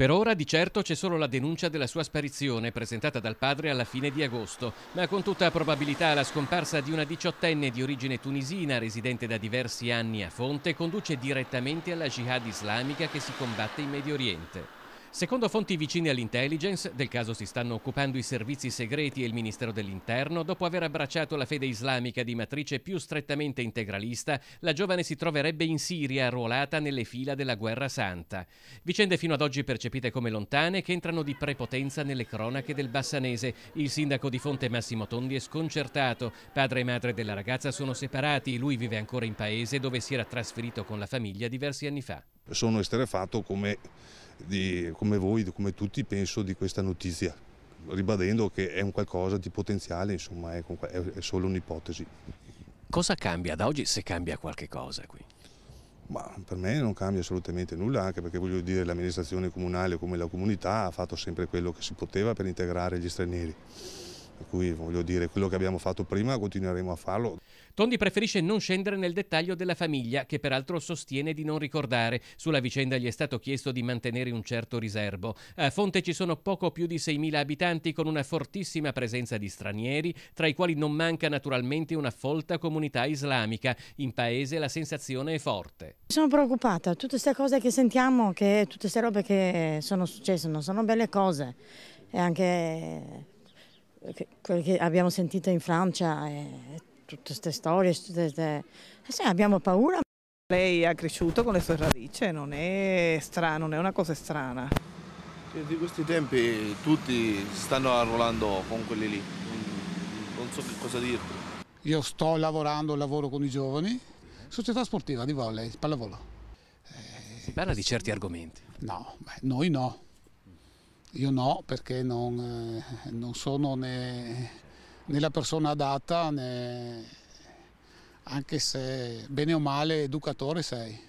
Per ora di certo c'è solo la denuncia della sua sparizione presentata dal padre alla fine di agosto, ma con tutta probabilità la scomparsa di una diciottenne di origine tunisina residente da diversi anni a Fonte conduce direttamente alla jihad islamica che si combatte in Medio Oriente. Secondo fonti vicine all'intelligence, del caso si stanno occupando i servizi segreti e il Ministero dell'Interno, dopo aver abbracciato la fede islamica di matrice più strettamente integralista, la giovane si troverebbe in Siria arruolata nelle fila della guerra santa. Vicende fino ad oggi percepite come lontane che entrano di prepotenza nelle cronache del Bassanese. Il sindaco di Fonte Massimo Tondi è sconcertato. Padre e madre della ragazza sono separati, lui vive ancora in paese dove si era trasferito con la famiglia diversi anni fa sono esterefatto come, di, come voi, come tutti penso di questa notizia, ribadendo che è un qualcosa di potenziale, insomma è, è solo un'ipotesi. Cosa cambia da oggi se cambia qualche cosa qui? Ma per me non cambia assolutamente nulla, anche perché voglio dire l'amministrazione comunale come la comunità ha fatto sempre quello che si poteva per integrare gli stranieri. Per cui voglio dire, quello che abbiamo fatto prima continueremo a farlo. Tondi preferisce non scendere nel dettaglio della famiglia, che peraltro sostiene di non ricordare. Sulla vicenda gli è stato chiesto di mantenere un certo riservo. A Fonte ci sono poco più di 6.000 abitanti con una fortissima presenza di stranieri, tra i quali non manca naturalmente una folta comunità islamica. In paese la sensazione è forte. Sono preoccupata, tutte queste cose che sentiamo, che tutte queste robe che sono successe non sono belle cose. E anche eh, quello che abbiamo sentito in Francia, e tutte queste storie, tutte queste... Eh sì, abbiamo paura. Lei ha cresciuto con le sue radici, non è strano, non è una cosa strana. Cioè, di questi tempi tutti si stanno arruolando con quelli lì, non so che cosa dirti. Io sto lavorando, lavoro con i giovani, società sportiva di volley, pallavolo. Eh, si parla di certi argomenti? No, beh, noi no. Io no, perché non, eh, non sono né, né, la persona adatta, né, anche se bene o male educatore sei.